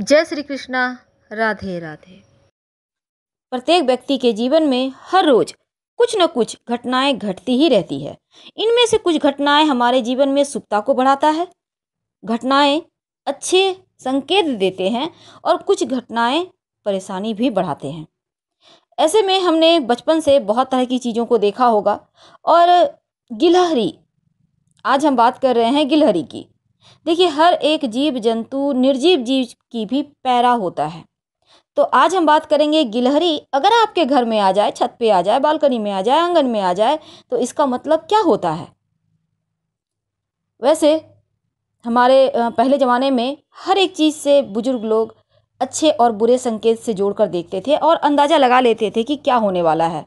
जय श्री कृष्णा राधे राधे प्रत्येक व्यक्ति के जीवन में हर रोज कुछ न कुछ घटनाएं घटती ही रहती है इनमें से कुछ घटनाएं हमारे जीवन में सुप्ता को बढ़ाता है घटनाएं अच्छे संकेत देते हैं और कुछ घटनाएं परेशानी भी बढ़ाते हैं ऐसे में हमने बचपन से बहुत तरह की चीज़ों को देखा होगा और गिलहरी आज हम बात कर रहे हैं गिलहरी की देखिए हर एक जीव जंतु निर्जीव जीव की भी पैरा होता है तो आज हम बात करेंगे गिलहरी अगर आपके घर में आ जाए छत पे आ जाए बालकनी में आ जाए आंगन में आ जाए तो इसका मतलब क्या होता है वैसे हमारे पहले ज़माने में हर एक चीज़ से बुज़ुर्ग लोग अच्छे और बुरे संकेत से जोड़कर देखते थे और अंदाज़ा लगा लेते थे कि क्या होने वाला है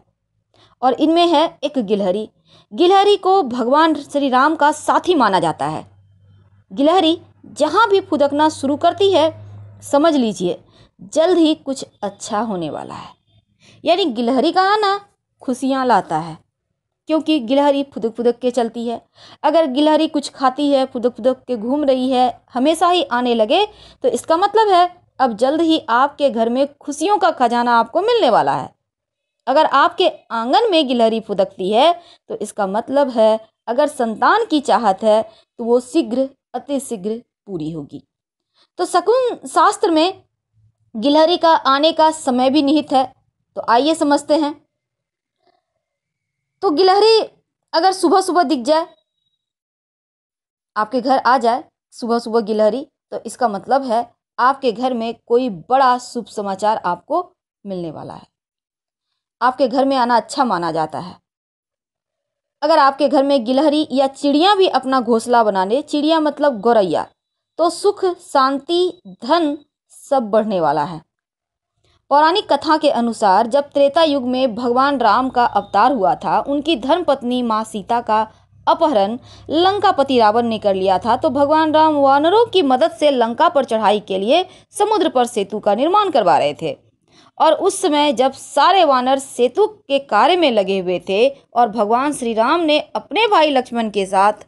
और इनमें है एक गिलहरी गिलहरी को भगवान श्री राम का साथी माना जाता है गिलहरी जहाँ भी फुदकना शुरू करती है समझ लीजिए जल्द ही कुछ अच्छा होने वाला है यानी गिलहरी का आना खुशियाँ लाता है क्योंकि गिलहरी फुदक फुदक के चलती है अगर गिलहरी कुछ खाती है फुदक फुदक के घूम रही है हमेशा ही आने लगे तो इसका मतलब है अब जल्द ही आपके घर में खुशियों का खजाना आपको मिलने वाला है अगर आपके आंगन में गिलहरी फुदकती है तो इसका मतलब है अगर संतान की चाहत है तो वो शीघ्र अति शीघ्र पूरी होगी तो शकुन शास्त्र में गिलहरी का आने का समय भी निहित है तो आइए समझते हैं तो गिलहरी अगर सुबह सुबह दिख जाए आपके घर आ जाए सुबह सुबह गिलहरी तो इसका मतलब है आपके घर में कोई बड़ा शुभ समाचार आपको मिलने वाला है आपके घर में आना अच्छा माना जाता है अगर आपके घर में गिलहरी या चिड़िया भी अपना घोंसला बना ले चिड़िया मतलब गौरैया तो सुख शांति धन सब बढ़ने वाला है पौराणिक कथा के अनुसार जब त्रेता युग में भगवान राम का अवतार हुआ था उनकी धर्मपत्नी माँ सीता का अपहरण लंकापति रावण ने कर लिया था तो भगवान राम वानरों की मदद से लंका पर चढ़ाई के लिए समुद्र पर सेतु का निर्माण करवा रहे थे और उस समय जब सारे वानर सेतु के कार्य में लगे हुए थे और भगवान श्री राम ने अपने भाई लक्ष्मण के साथ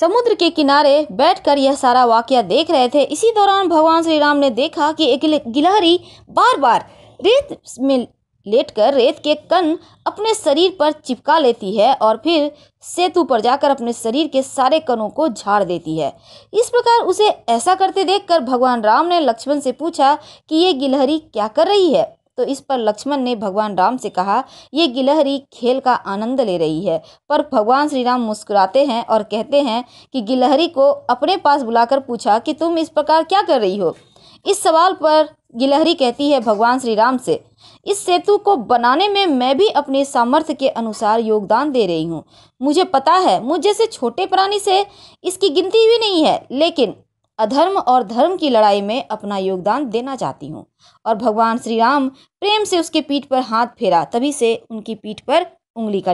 समुद्र के किनारे बैठकर यह सारा वाक्य देख रहे थे इसी दौरान भगवान श्री राम ने देखा कि एक गिलहरी बार बार रेत में लेटकर रेत के कण अपने शरीर पर चिपका लेती है और फिर सेतु पर जाकर अपने शरीर के सारे कणों को झाड़ देती है इस प्रकार उसे ऐसा करते देखकर भगवान राम ने लक्ष्मण से पूछा कि ये गिलहरी क्या कर रही है तो इस पर लक्ष्मण ने भगवान राम से कहा ये गिलहरी खेल का आनंद ले रही है पर भगवान श्री राम मुस्कुराते हैं और कहते हैं कि गिलहरी को अपने पास बुलाकर पूछा कि तुम इस प्रकार क्या कर रही हो इस सवाल पर गिलहरी कहती है भगवान श्री राम से इस सेतु को बनाने में मैं भी अपने सामर्थ्य के अनुसार योगदान दे रही हूँ मुझे पता है मुझ जैसे छोटे प्राणी से इसकी गिनती भी नहीं है लेकिन अधर्म और धर्म की लड़ाई में अपना योगदान देना चाहती हूँ और भगवान श्री राम प्रेम से उसके पीठ पर हाथ फेरा तभी से उनकी पीठ पर उंगली का